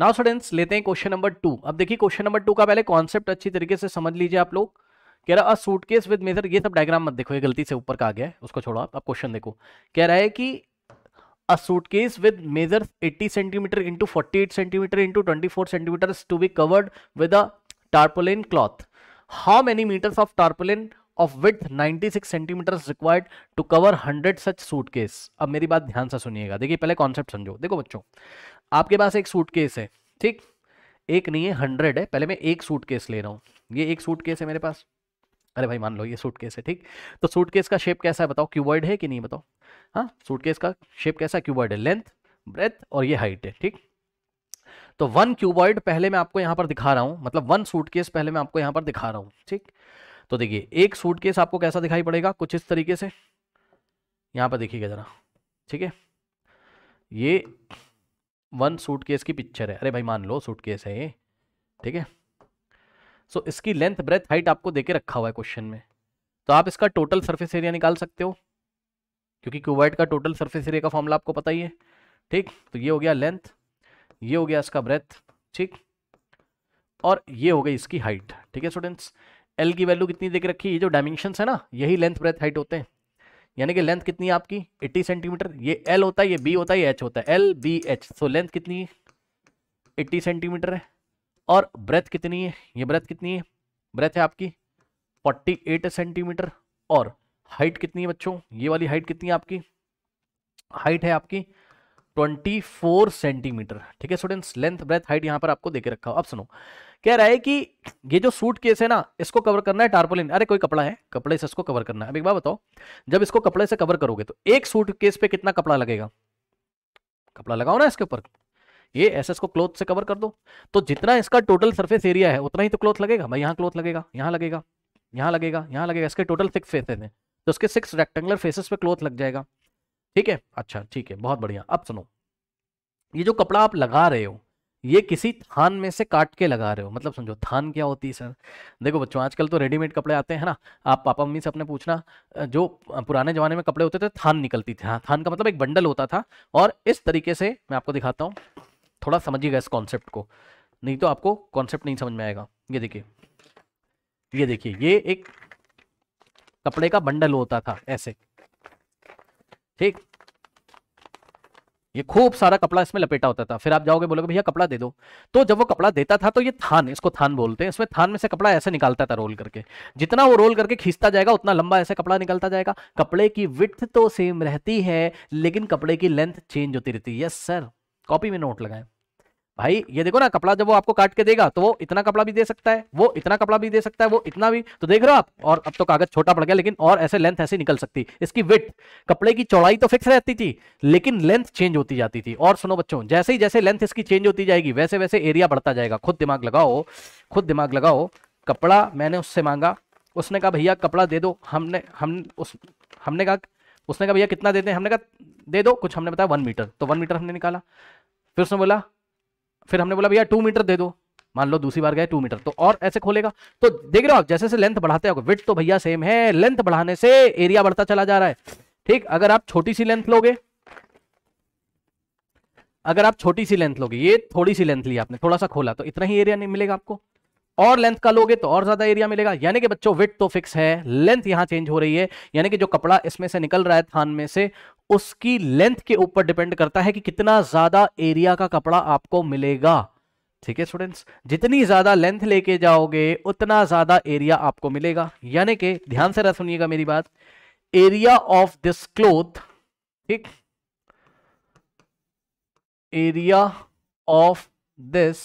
Now students लेते हैं question number two अब देखिए क्वेश्चन नंबर टू का पहले कॉन्सेप्ट अच्छी तरीके से समझ लीजिए आप लोग कह रहा है सूटकेस विद मेजर ये सब डायग्राम मत देखो ये गलती से ऊपर का गया है उसको छोड़ो आप क्वेश्चन देखो कह रहा है कि a suitcase with measure 80 centimetre into forty centimetre into twenty centimetre to be covered with a tarpaulin cloth how many metres of tarpaulin of width 96 six centimetre required to cover hundred such suitcase अब मेरी बात ध्यान से सुनिएगा देखिए पहले concept समझो देखो बच्चों आपके पास एक सूटकेस है ठीक एक नहीं है हंड्रेड है पहले मैं एक सूटकेस ले रहा हूँ ये एक सूटकेस है मेरे पास अरे भाई मान लो ये सूटकेस है ठीक तो सूटकेस का शेप कैसा है बताओ क्यूबर्ड है कि नहीं बताओ हाँ सूटकेस का शेप कैसा क्यूबर्ड है लेंथ ब्रेथ और ये हाइट है ठीक तो वन क्यूबॉइड पहले मैं आपको यहाँ पर दिखा रहा हूँ मतलब वन सूटकेस पहले मैं आपको यहाँ पर दिखा रहा हूँ ठीक तो देखिए एक सूटकेस आपको कैसा दिखाई पड़ेगा कुछ इस तरीके से यहाँ पर देखिएगा ज़रा ठीक है ये वन सूटकेस की पिक्चर है अरे भाई मान लो सूटकेस है ये ठीक है सो इसकी लेंथ ब्रेथ हाइट आपको दे के रखा हुआ है क्वेश्चन में तो आप इसका टोटल सर्फेस एरिया निकाल सकते हो क्योंकि क्यूवाइट का टोटल सर्फेस एरिया का फॉर्मूला आपको पता ही है ठीक तो ये हो गया लेंथ ये हो गया इसका ब्रेथ ठीक और ये हो गई इसकी हाइट ठीक है स्टूडेंट्स एल की वैल्यू कितनी देख रखी ये जो डायमेंशन है ना यही लेंथ ब्रेथ हाइट होते हैं यानी कि लेंथ कितनी है आपकी 80 सेंटीमीटर ये एल होता है ये बी होता है ये एच होता है L B H so length कितनी है एट्टी सेंटीमीटर है और ब्रेथ कितनी है ये ब्रेथ कितनी है ब्रेथ है आपकी फोर्टी एट सेंटीमीटर और हाइट कितनी है बच्चों ये वाली हाइट कितनी है आपकी हाइट है आपकी 24 सेंटीमीटर ठीक है स्टूडेंट्स लेंथ ब्रेथ हाइट यहाँ पर आपको देके रखा हो अब सुनो कह रहा है कि ये जो सूट केस है ना इसको कवर करना है टार्पोलिन अरे कोई कपड़ा है कपड़े से इसको कवर करना है अब एक बार बताओ जब इसको कपड़े से कवर करोगे तो एक सूट केस पे कितना कपड़ा लगेगा कपड़ा लगाओ ना इसके ऊपर ये ऐसे इसको क्लोथ से कवर कर दो तो जितना इसका टोटल सरफेस एरिया है उतना ही तो क्लोथ लगेगा भाई यहाँ क्लोथ लगेगा यहाँ लगेगा यहाँ लगेगा यहाँ लगेगा इसके टोटल सिक्स फेसेस हैं तो उसके सिक्स रेक्टेंगुलर फेसेस पे क्लोथ लग जाएगा ठीक है अच्छा ठीक है बहुत बढ़िया अब सुनो ये जो कपड़ा आप लगा रहे हो ये किसी थान में से काट के लगा रहे हो मतलब समझो थान क्या होती है सर देखो बच्चों आजकल तो रेडीमेड कपड़े आते हैं ना आप पापा मम्मी से अपने पूछना जो पुराने जमाने में कपड़े होते थे थान निकलती थी हाँ, थान का मतलब एक बंडल होता था और इस तरीके से मैं आपको दिखाता हूँ थोड़ा समझिएगा इस कॉन्सेप्ट को नहीं तो आपको कॉन्सेप्ट नहीं समझ में आएगा ये देखिए ये देखिए ये एक कपड़े का बंडल होता था ऐसे ठीक ये खूब सारा कपड़ा इसमें लपेटा होता था फिर आप जाओगे बोलोगे भैया कपड़ा दे दो तो जब वो कपड़ा देता था तो ये थान इसको थान बोलते हैं इसमें थान में से कपड़ा ऐसे निकालता था रोल करके जितना वो रोल करके खींचता जाएगा उतना लंबा ऐसे कपड़ा निकलता जाएगा कपड़े की विथ तो सेम रहती है लेकिन कपड़े की लेंथ चेंज होती रहती है यस सर कॉपी में नोट लगाए भाई ये देखो ना कपड़ा जब वो आपको काट के देगा तो वो इतना कपड़ा भी दे सकता है वो इतना कपड़ा भी दे सकता है वो इतना भी तो देख रहे हो आप और अब तो कागज छोटा पड़ गया लेकिन और ऐसे लेंथ ऐसी निकल सकती इसकी विट कपड़े की चौड़ाई तो फिक्स रहती थी लेकिन लेंथ चेंज होती जाती थी और सुनो बच्चों जैसे ही जैसे लेंथ इसकी चेंज होती जाएगी वैसे वैसे एरिया बढ़ता जाएगा खुद दिमाग लगाओ खुद दिमाग लगाओ कपड़ा मैंने उससे मांगा उसने कहा भैया कपड़ा दे दो हमने हम उस हमने कहा उसने कहा भैया कितना देते हैं हमने कहा दे दो कुछ हमने बताया वन मीटर तो वन मीटर हमने निकाला फिर उसने बोला फिर हमने बोला भैया टू मीटर दे दो मान लो दूसरी बार गए टू मीटर तो और ऐसे खोलेगा तो देख रहे हो आप जैसे से लेंथ बढ़ाते हो विथ तो भैया सेम है लेंथ बढ़ाने से एरिया बढ़ता चला जा रहा है ठीक अगर आप छोटी सी लेंथ लोगे अगर आप छोटी सी लेंथ लोगे ये थोड़ी सी लेंथ ली आपने थोड़ा सा खोला तो इतना ही एरिया नहीं मिलेगा आपको और लेंथ का लोगे तो और ज्यादा एरिया मिलेगा यानी कि बच्चों विथ तो फिक्स है लेंथ यहां चेंज हो रही है यानी कि जो कपड़ा इसमें से निकल रहा है थान में से उसकी लेंथ के ऊपर डिपेंड करता है कि कितना ज्यादा एरिया का कपड़ा आपको मिलेगा ठीक है स्टूडेंट्स जितनी ज्यादा लेंथ लेके जाओगे उतना ज्यादा एरिया आपको मिलेगा यानी कि ध्यान से रह सुनिएगा मेरी बात एरिया ऑफ दिस क्लोथ ठीक area of this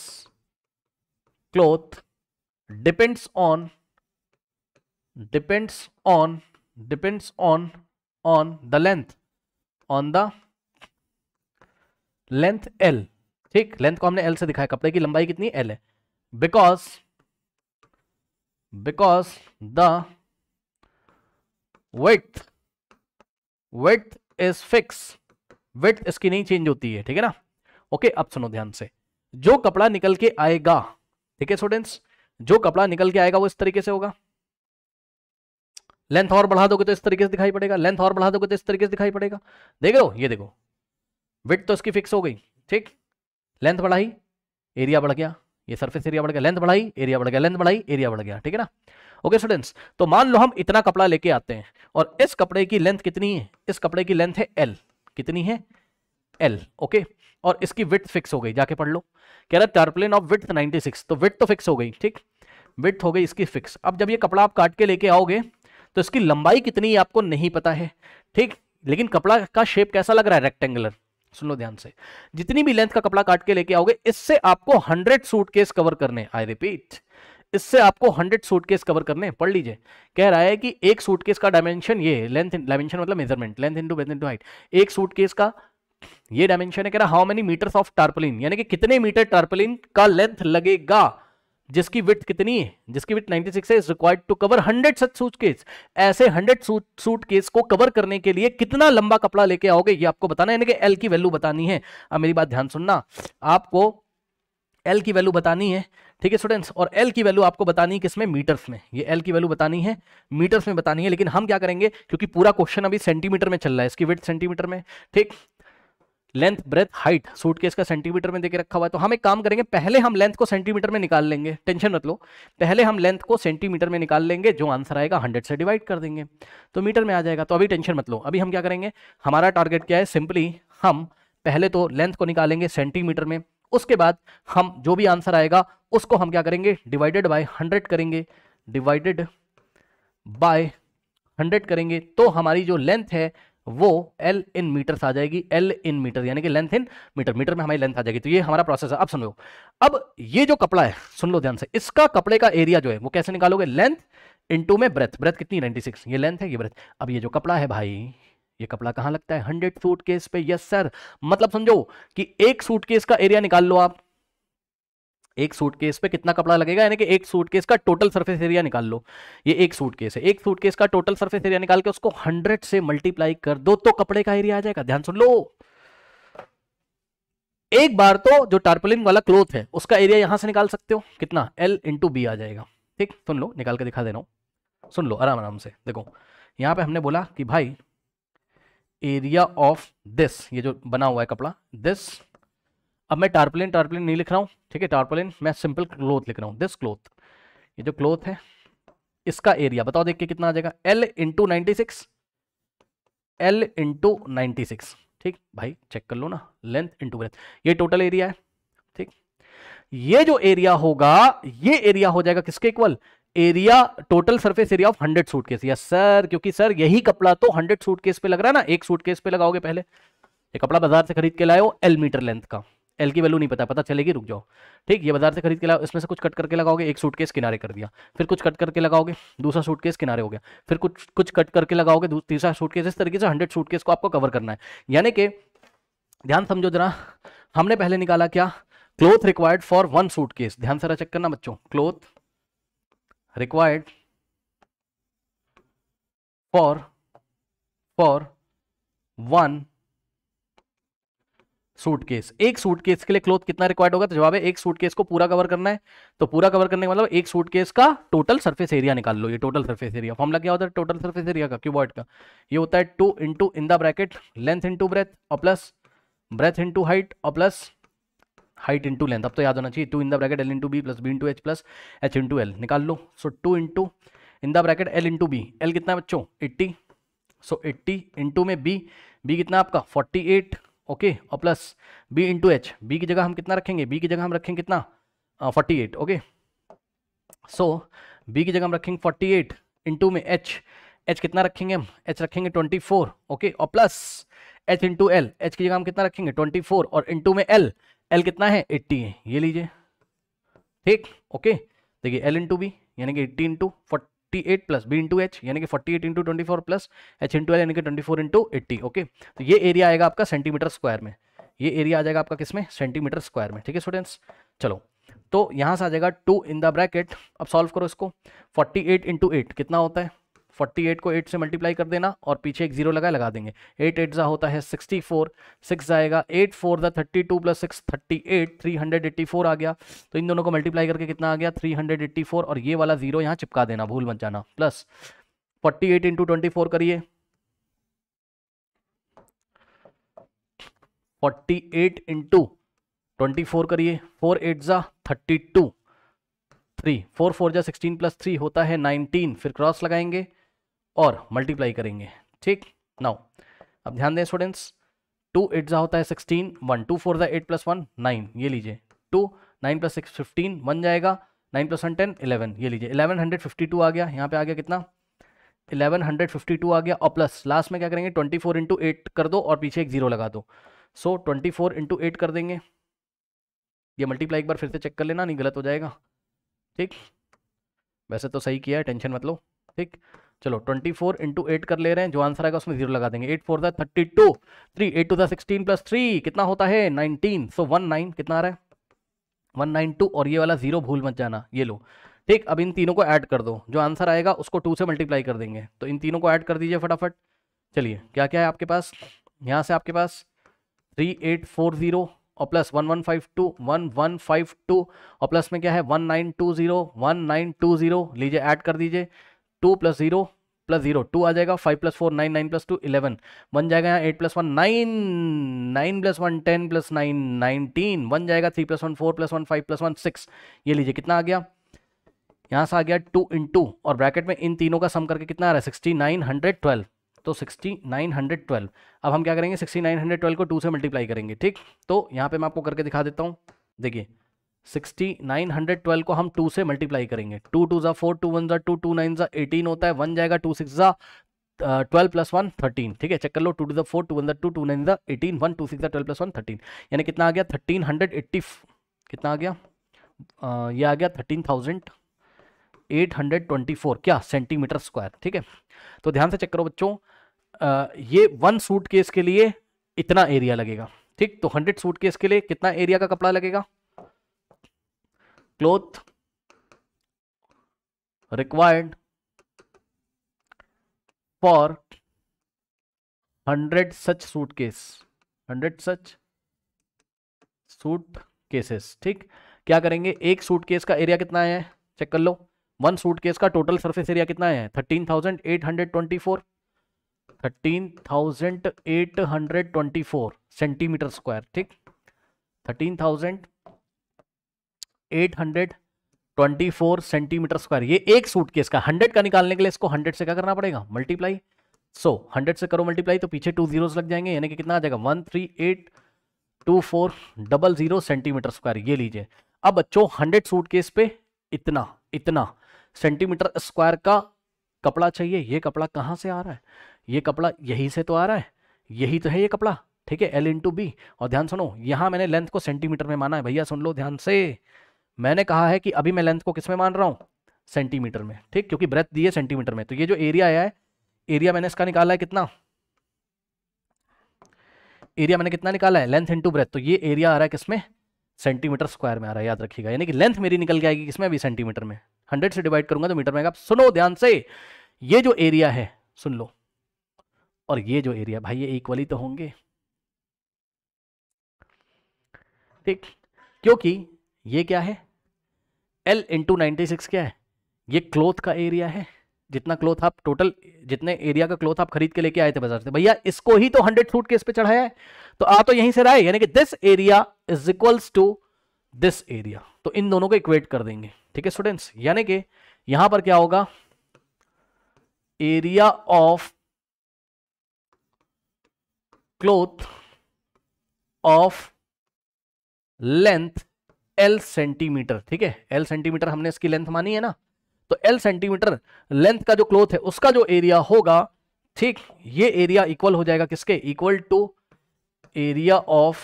cloth depends on depends on depends on on the length on the length l ठीक लेंथ को हमने एल से दिखाया कपड़े की लंबाई कितनी एल है because because the width width is fix width इसकी नहीं चेंज होती है ठीक है ना ओके okay, अब सुनो ध्यान से जो कपड़ा निकल के आएगा ठीक है स्टूडेंट्स जो कपड़ा निकल के आएगा वो इस तरीके से होगा लेंथ और बढ़ा दोगे तो इस तरीके से दिखाई पड़ेगा लेंथ और बढ़ा दोगे तो इस तरीके से दिखाई पड़ेगा देख लो ये देखो विथ तो इसकी फिक्स हो गई ठीक लेंथ बढ़ाई एरिया बढ़ गया ये सरफेस एरिया बढ़ गया लेंथ बढ़ाई एरिया बढ़ गया लेंथ बढ़ाई एरिया बढ़ गया ठीक है ना ओके स्टूडेंट्स तो मान लो हम इतना कपड़ा लेके आते हैं और इस कपड़े की लेंथ कितनी है इस कपड़े की लेंथ है एल कितनी है एल ओके okay? और इसकी विथ फिक्स हो गई जाके पढ़ लो कह रहा है tarpaulin of width ninety six तो विथ तो फिक्स हो गई ठीक विथ हो गई इसकी फिक्स अब जब ये कपड़ा आप काट के लेके आओगे तो इसकी लंबाई कितनी आपको नहीं पता है ठीक लेकिन कपड़ा का शेप कैसा लग रहा है रेक्टेंगुलर सुन लो ध्यान से जितनी भी लेंथ का कपड़ा काट के लेके आओगे इससे आपको हंड्रेड सूट केस कवर करने आई रिपीट इससे आपको हंड्रेड सूट केस कवर करने पढ़ लीजिए कह रहा है कि एक सूट केस का डायमेंशन ये लेंथ डायमेंशन मतलब measurement length into breadth into height एक सूट केस का ये डायमेंशन है कह रहा how many metres of tarpaulin यानी कि कितने मीटर टार्पलिन का लेंथ लगेगा जिसकी विथ कितनी है जिसकी विथ 96 है is required to cover 100 such suitcase ऐसे 100 सूट केस को कवर करने के लिए कितना लंबा कपड़ा लेके आओगे ये आपको बताना है यानी कि एल की वैल्यू बतानी है अब मेरी बात ध्यान सुनना आपको एल की वैल्यू बतानी है ठीक है स्टूडेंट्स और एल की वैल्यू आपको बतानी है किसमें मीटर्स में ये एल की वैल्यू बतानी है मीटर्स में बतानी है लेकिन हम क्या करेंगे क्योंकि पूरा क्वेश्चन अभी सेंटीमीटर में चल रहा है इसकी विथ सेंटीमीटर में ठीक लेंथ ब्रेथ हाइट सूटकेस का सेंटीमीटर में देके रखा हुआ है तो हम एक काम करेंगे पहले हम लेंथ को सेंटीमीटर में निकाल लेंगे टेंशन मत लो पहले हम लेंथ को सेंटीमीटर में निकाल लेंगे जो आंसर आएगा हंड्रेड से डिवाइड कर देंगे तो मीटर में आ जाएगा तो अभी टेंशन मत लो अभी हम क्या करेंगे हमारा टारगेट क्या है सिंपली हम पहले तो लेंथ को निकालेंगे सेंटीमीटर में उसके बाद हम जो भी आंसर आएगा उसको हम क्या करेंगे डिवाइडेड बाय हंड्रेड करेंगे डिवाइडेड बाय हंड्रेड करेंगे तो हमारी जो लेंथ है वो एल इन मीटर आ जाएगी एल इन मीटर यानी कि लेंथ इन मीटर मीटर में हमारी लेंथ आ जाएगी तो ये हमारा प्रोसेस है अब सुन लो अब ये जो कपड़ा है सुन लो ध्यान से इसका कपड़े का एरिया जो है वो कैसे निकालोगे लेंथ इंटू में ब्रेथ ब्रेथ कितनी 96 ये लेंथ है ये ब्रेथ अब ये जो कपड़ा है भाई ये कपड़ा कहां लगता है हंड्रेड सूट केस पे यस सर मतलब समझो कि एक सूट केस का एरिया निकाल लो आप एक सूटकेस पे कितना कपड़ा लगेगा यानी कि एक सूटकेस का टोटल सरफेस एरिया निकाल लो ये एक सूटकेस है एक सूटकेस का टोटल सरफेस एरिया निकाल के उसको हंड्रेड से मल्टीप्लाई कर दो तो कपड़े का एरिया आ जाएगा ध्यान सुन लो एक बार तो जो टार्पलिन वाला क्लोथ है उसका एरिया यहां से निकाल सकते हो कितना एल इंटू बी आ जाएगा ठीक सुन लो निकाल के दिखा दे रहा हूं सुन लो आराम आराम से देखो यहां पे हमने बोला कि भाई एरिया ऑफ दिस ये जो बना हुआ है कपड़ा दिस अब मैं टार्पलिन टारपलिन नहीं लिख रहा हूँ ठीक है टार्पोलिन मैं सिंपल क्लोथ लिख रहा हूँ दिस क्लोथ ये जो क्लोथ है इसका एरिया बताओ देख के कितना आ जाएगा L into ninety six L into ninety six ठीक भाई चेक कर लो ना लेंथ इंटू ब्रेथ ये टोटल एरिया है ठीक ये जो एरिया होगा ये एरिया हो जाएगा किसके equal area total surface area of hundred suitcase या सर क्योंकि सर यही कपड़ा तो हंड्रेड सूट केस पे लग रहा है ना एक सूट केस पे लगाओगे पहले ये कपड़ा बाजार से खरीद के लाए हो एल मीटर लेंथ का एल की वैल्यू नहीं पता पता चलेगी रुक जाओ ठीक ये बाजार से खरीद के लाओ इसमें से कुछ कट करके लगाओगे एक सूट केस किनारे कर दिया फिर कुछ कट करके लगाओगे दूसरा सूट केस किनारे हो गया फिर कुछ कुछ कट करके लगाओगे तीसरा सूट केस इस तरीके से हंड्रेड सूट केस को आपको कवर करना है यानी कि ध्यान समझो जरा हमने पहले निकाला क्या cloth required for one suitcase ध्यान सारा चेक करना बच्चों cloth required for for one suitcase एक सूटकेस के लिए क्लोथ कितना रिक्वायर्ड होगा तो जवाब है एक सूटकेस को पूरा कवर करना है तो पूरा कवर करने का मतलब एक सूटकेस का टोटल सरफेस एरिया निकाल लो ये टोटल सरफेस एरिया फॉर्मला क्या होता है टोटल सरफेस एरिया का क्यूबॉइड का ये होता है two into in the bracket length into breadth और प्लस ब्रेथ इंटू हाइट और प्लस हाइट इंटू लेंथ अब तो याद होना चाहिए two in the bracket L into B plus B into H plus H into L निकाल लो so two into in the bracket L into B L कितना है बच्चों एट्टी सो एट्टी इंटू में बी बी कितना आपका forty eight okay और plus B into H B की जगह हम कितना रखेंगे बी की जगह हम रखेंगे कितना forty eight okay so B की जगह हम रखेंगे फोर्टी एट इंटू में एच एच कितना रखेंगे हम एच रखेंगे ट्वेंटी फोर ओके और plus H into L H की जगह हम कितना रखेंगे ट्वेंटी फोर और इंटू में एल एल कितना है एट्टी है ये लीजिए ठीक ओके देखिए एल इंटू बी यानी कि eighty into forty forty eight plus B into H यानी कि forty eight into twenty four plus H into L यानी कि twenty four into eighty okay तो ये एरिया आएगा आपका सेंटीमीटर स्क्वायर में ये एरिया आ जाएगा आपका किसमें सेंटीमीटर स्क्वायर में ठीक है स्टूडेंट्स चलो तो यहाँ से आ जाएगा टू इन द ब्रैकेट अब सॉल्व करो इसको फोर्टी एट इंटू एट कितना होता है फोर्टी एट को एट से मल्टीप्लाई कर देना और पीछे एक जीरो लगा लगा देंगे एट एट ज़ा होता है सिक्सटी फोर सिक्स जाएगा एट फोर ज़ा thirty two plus six thirty eight three hundred eighty four आ गया तो इन दोनों को मल्टीप्लाई करके कितना आ गया थ्री हंड्रेड एट्टी फोर और ये वाला जीरो यहाँ चिपका देना भूल मत जाना plus forty eight into twenty four करिए forty eight into twenty four करिए फोर एट ज़ा thirty two three four four जा सिक्सटीन प्लस थ्री होता है नाइनटीन फिर क्रॉस लगाएंगे और मल्टीप्लाई करेंगे ठीक नाउ अब ध्यान दें स्टूडेंट्स टू एट जा होता है सिक्सटीन वन टू फोर ज़ा एट प्लस वन नाइन ये लीजिए two nine plus six fifteen बन जाएगा nine plus one ten eleven ये लीजिए इलेवन हंड्रेड फिफ्टी टू आ गया यहाँ पे आ गया कितना इलेवन हंड्रेड फिफ्टी टू आ गया और प्लस लास्ट में क्या करेंगे ट्वेंटी फोर इंटू एट कर दो और पीछे एक जीरो लगा दो सो ट्वेंटी फोर इंटू एट कर देंगे ये मल्टीप्लाई एक बार फिर से चेक कर लेना नहीं गलत हो जाएगा ठीक वैसे तो सही किया है टेंशन मतलब ठीक चलो 24 फोर इंटू एट कर ले रहे हैं जो आंसर आएगा उसमें जीरो लगा देंगे eight four thirty two three eight two sixteen sixteen plus three कितना होता है नाइनटीन सो वन नाइन कितना आ रहा है वन नाइन टू और ये वाला जीरो भूल मत जाना ये लो ठीक अब इन तीनों को ऐड कर दो जो आंसर आएगा उसको टू से मल्टीप्लाई कर देंगे तो इन तीनों को ऐड कर दीजिए फटाफट चलिए क्या क्या है आपके पास यहाँ से आपके पास थ्री एट फोर जीरो और plus one one five two one one five two और प्लस में क्या है one nine two zero one nine two zero लीजिए ऐड कर दीजिए two plus zero plus zero two आ जाएगा five plus four nine nine plus two eleven बन जाएगा यहाँ eight plus one nine nine plus one ten plus nine nineteen बन जाएगा three plus one four plus one five plus one six ये लीजिए कितना आ गया यहाँ से आ गया टू इन टू और ब्रैकेट में इन तीनों का सम करके कितना आ रहा है सिक्सटी नाइन हंड्रेड ट्वेल्व तो सिक्सटी नाइन हंड्रेड ट्वेल्व अब हम क्या करेंगे सिक्सटी नाइन हंड्रेड ट्वेल्व को टू से मल्टीप्लाई करेंगे ठीक तो यहाँ पे मैं आपको करके दिखा देता हूँ देखिए सिक्सटी नाइन हंड्रेड ट्वेल्व को हम टू से मल्टीप्लाई करेंगे टू टू ज़ा फोर टू वन ज़ा टू टू नाइन ज़ा एटीन होता है वन जाएगा टू सिक्स ज़ा ट्वेल्व प्लस वन थर्टीन ठीक है चेक कर लो टू टू द फोर टू वन द टू टू नाइन ज़ा एटीन वन टू सिक्स ज़ा ट्वेल्व प्लस वन थर्टीन यानी कितना आ गया थर्टीन हंड्रेड एट्टी कितना आ गया uh, ये आ गया thirteen thousand eight hundred twenty four क्या सेंटीमीटर स्क्वायर ठीक है तो ध्यान से चेक करो बच्चों uh, ये वन सूट केस के लिए इतना एरिया लगेगा ठीक तो हंड्रेड सूट केस के लिए कितना एरिया का कपड़ा लगेगा required for hundred such suitcase hundred such suitcases ठीक क्या करेंगे एक सूट केस का एरिया कितना आया है चेक कर लो वन सूट केस का टोटल सरफेस एरिया कितना आया है thirteen thousand eight hundred twenty four thirteen thousand eight hundred twenty four centimetre square ठीक थर्टीन थाउजेंड 824 सेंटीमीटर स्क्वायर ये एक सूट केस का 100 का निकालने के लिए इसको 100 से क्या करना पड़ेगा मल्टीप्लाई सो so, 100 से करो मल्टीप्लाई तो पीछे टू जीरोस लग जाएंगे यानी कि कितना आ जाएगा one three eight two four double zero centimetre square ये लीजिए अब बच्चों हंड्रेड सूट केस पे इतना इतना सेंटीमीटर स्क्वायर का कपड़ा चाहिए ये कपड़ा कहाँ से आ रहा है ये कपड़ा यही से तो आ रहा है यही तो है ये कपड़ा ठीक है एल इंटू बी और ध्यान सुनो यहाँ मैंने लेंथ को सेंटीमीटर में माना है भैया सुन लो ध्यान से मैंने कहा है कि अभी मैं लेंथ को किस में मान रहा हूँ सेंटीमीटर में ठीक क्योंकि ब्रेथ दी है सेंटीमीटर में तो ये जो एरिया आया है एरिया मैंने इसका निकाला है कितना एरिया मैंने कितना निकाला है लेंथ इंटू ब्रेथ तो ये एरिया आ रहा है किसमें सेंटीमीटर स्क्वायर में आ रहा है याद रखिएगा यानी कि लेंथ मेरी निकल के आएगी किसमें अभी सेंटीमीटर में हंड्रेड से डिवाइड करूंगा तो मीटर में सुनो ध्यान से ये जो एरिया है सुन लो और ये जो एरिया भाई ये इक्वली तो होंगे ठीक क्योंकि ये क्या है एल इंटू नाइनटी सिक्स क्या है ये क्लोथ का एरिया है जितना क्लोथ आप टोटल जितने एरिया का क्लोथ आप खरीद के लेके आए थे बाजार से भैया इसको ही तो हंड्रेड फूट केस पे चढ़ाया है तो आ तो यहीं से रहा है यानी कि this area is equals to this area तो इन दोनों को इक्वेट कर देंगे ठीक है स्टूडेंट्स यानी कि यहां पर क्या होगा area of cloth of length L centimetre ठीक है एल सेंटीमीटर हमने इसकी लेंथ मानी है ना तो एल सेंटीमीटर लेंथ का जो क्लोथ है उसका जो एरिया होगा ठीक ये एरिया इक्वल हो जाएगा किसके equal to area of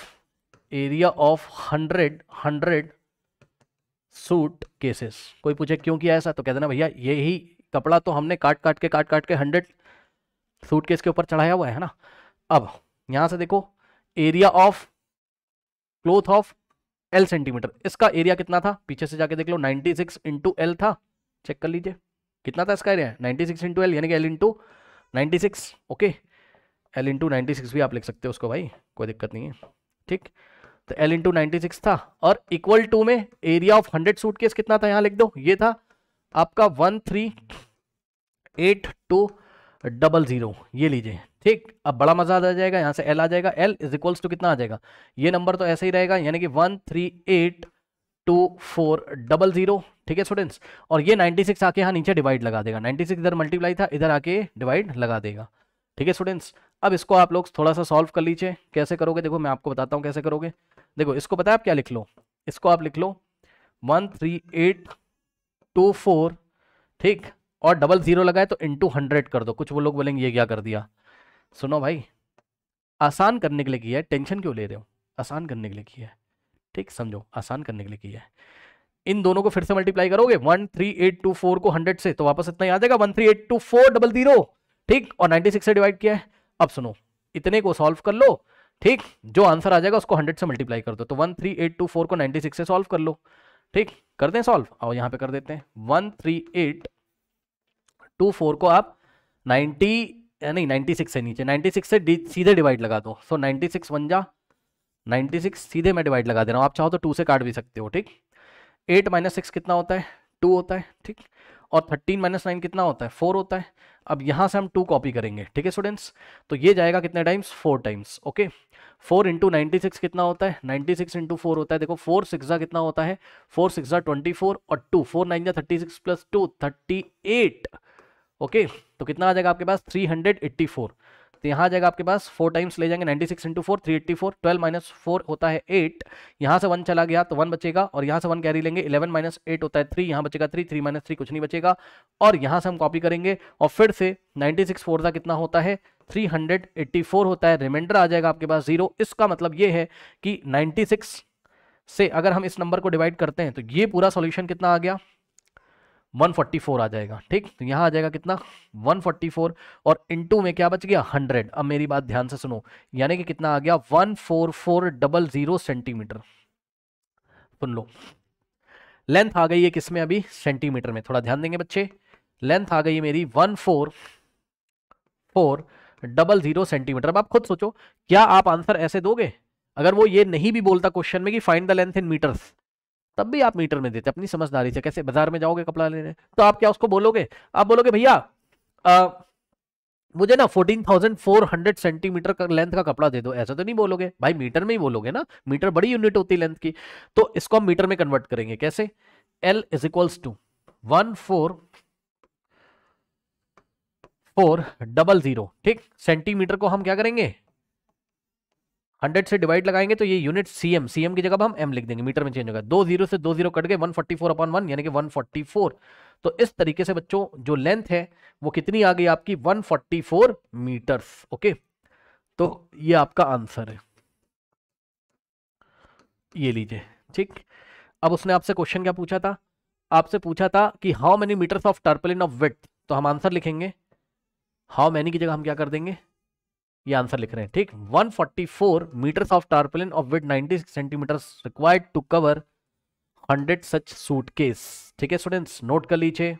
area of hundred hundred suitcases कोई पूछे क्यों किया ऐसा तो कह देना भैया यही कपड़ा तो हमने काट काट के काट काट के हंड्रेड सूट केस के ऊपर चढ़ाया हुआ है ना अब यहां से देखो area of cloth of L centimetre इसका एरिया कितना था पीछे से जाके देख लो 96 सिक्स इंटू एल था चेक कर लीजिए कितना था इसका एरिया 96 सिक्स इंटू एल यानी कि L into ninety six okay L into ninety six भी आप लिख सकते हो उसको भाई कोई दिक्कत नहीं है ठीक तो एल इंटू नाइनटी सिक्स था और इक्वल टू में area of hundred suitcase कितना था यहाँ लिख दो ये था आपका one three eight two double zero ये लीजिए ठीक अब बड़ा मजा आ जाएगा यहां से एल आ जाएगा एल इज इक्वल्स टू कितना आ जाएगा ये नंबर तो ऐसे ही रहेगा यानी कि one three eight two four double zero ठीक है स्टूडेंट्स और ये 96 आके यहाँ नीचे डिवाइड लगा देगा 96 इधर मल्टीप्लाई था इधर आके डिवाइड लगा देगा ठीक है स्टूडेंट्स अब इसको आप लोग थोड़ा सा सॉल्व कर लीजिए कैसे करोगे देखो मैं आपको बताता हूँ कैसे करोगे देखो इसको पता है आप क्या लिख लो इसको आप लिख लो one three eight two four ठीक और डबल जीरो लगाए तो इंटू हंड्रेड कर दो कुछ वो लोग बोलेंगे ये क्या कर दिया सुनो भाई आसान करने के लिए किया है टेंशन क्यों ले रहे हो आसान करने के लिए किया है ठीक समझो आसान करने के लिए किया है इन दोनों को फिर से मल्टीप्लाई करोगे one three eight two four को हंड्रेड से तो वापस इतना ही आ जाएगा one three eight two four double zero ठीक और नाइनटी सिक्स से डिवाइड किया है अब सुनो इतने को सॉल्व कर लो ठीक जो आंसर आ जाएगा उसको हंड्रेड से मल्टीप्लाई कर दो तो one three eight two four को नाइनटी सिक्स से सॉल्व कर लो ठीक कर हैं सॉल्व और यहां पे कर देते हैं one three eight two four को आप नाइनटी नहीं नाइन्टी सिक्स से नीचे नाइन्टी सिक्स से सीधे डिवाइड लगा दो सो नाइन्टी सिक्स वन जा नाइन्टी सिक्स सीधे मैं डिवाइड लगा दे रहा हूँ आप चाहो तो टू से काट भी सकते हो ठीक एट माइनस सिक्स कितना होता है टू होता है ठीक और थर्टीन माइनस नाइन कितना होता है फोर होता है अब यहाँ से हम टू कॉपी करेंगे ठीक है स्टूडेंट्स तो ये जाएगा कितने times four times okay four into ninety six कितना होता है नाइन्टी सिक्स इंटू फोर होता है देखो फोर सिक्सा कितना होता है फोर सिक्सा ट्वेंटी फोर और टू फोर नाइन या thirty six plus two thirty eight okay तो कितना आ जाएगा आपके पास थ्री हंड्रेड एट्टी फोर तो यहाँ आ जाएगा आपके पास फोर टाइम्स ले जाएंगे ninety six into four three eighty four twelve minus four होता है एट यहाँ से वन चला गया तो वन बचेगा और यहाँ से वन कैरी लेंगे इलेवन माइनस एट होता है थ्री यहाँ बचेगा थ्री थ्री माइनस थ्री कुछ नहीं बचेगा और यहाँ से हम कॉपी करेंगे और फिर से नाइन्टी सिक्स फोर का कितना होता है 384 होता है रिमाइंडर आ जाएगा आपके पास जीरो इसका मतलब ये है कि 96 से अगर हम इस नंबर को डिवाइड करते हैं तो ये पूरा सॉल्यूशन कितना आ गया 144 आ जाएगा ठीक तो यहाँ आ जाएगा कितना 144 और इंटू में क्या बच गया 100 अब मेरी बात ध्यान से सुनो यानी कि कितना आ गया 14400 सेंटीमीटर सुन लो लेंथ आ गई है किसमें अभी सेंटीमीटर में थोड़ा ध्यान देंगे बच्चे लेंथ आ गई है मेरी one four four double zero centimetre अब आप खुद सोचो क्या आप आंसर ऐसे दोगे अगर वो ये नहीं भी बोलता क्वेश्चन में कि find the length in metres तब भी आप मीटर में देते अपनी समझदारी से कैसे बाजार में जाओगे कपड़ा लेने तो आप क्या उसको बोलोगे आप बोलोगे भैया मुझे ना 14,400 सेंटीमीटर का लेंथ का कपड़ा दे दो ऐसा तो नहीं बोलोगे भाई मीटर में ही बोलोगे ना मीटर बड़ी यूनिट होती है लेंथ की तो इसको हम मीटर में कन्वर्ट करेंगे कैसे L is equals to one four four double zero ठीक सेंटीमीटर को हम क्या करेंगे हंड्रेड से डिवाइड लगाएंगे तो ये यूनिट सीएम सीएम की जगह हम एम लिख देंगे मीटर में चेंज होगा दो जीरो से दो जीरो कट गए one forty four upon one यानी कि वन फोर्टी फोर तो इस तरीके से बच्चों जो लेंथ है वो कितनी आ गई आपकी one forty four metres okay तो ये आपका आंसर है ये लीजिए ठीक अब उसने आपसे क्वेश्चन क्या पूछा था आपसे पूछा था कि how many metres of tarpaulin of width तो हम आंसर लिखेंगे हाउ मैनी की जगह हम क्या कर देंगे ये आंसर लिख रहे हैं ठीक 144 metres of tarpaulin of width 96 centimetres required to cover 100 such suitcase ठीक है स्टूडेंट्स नोट कर लीजिए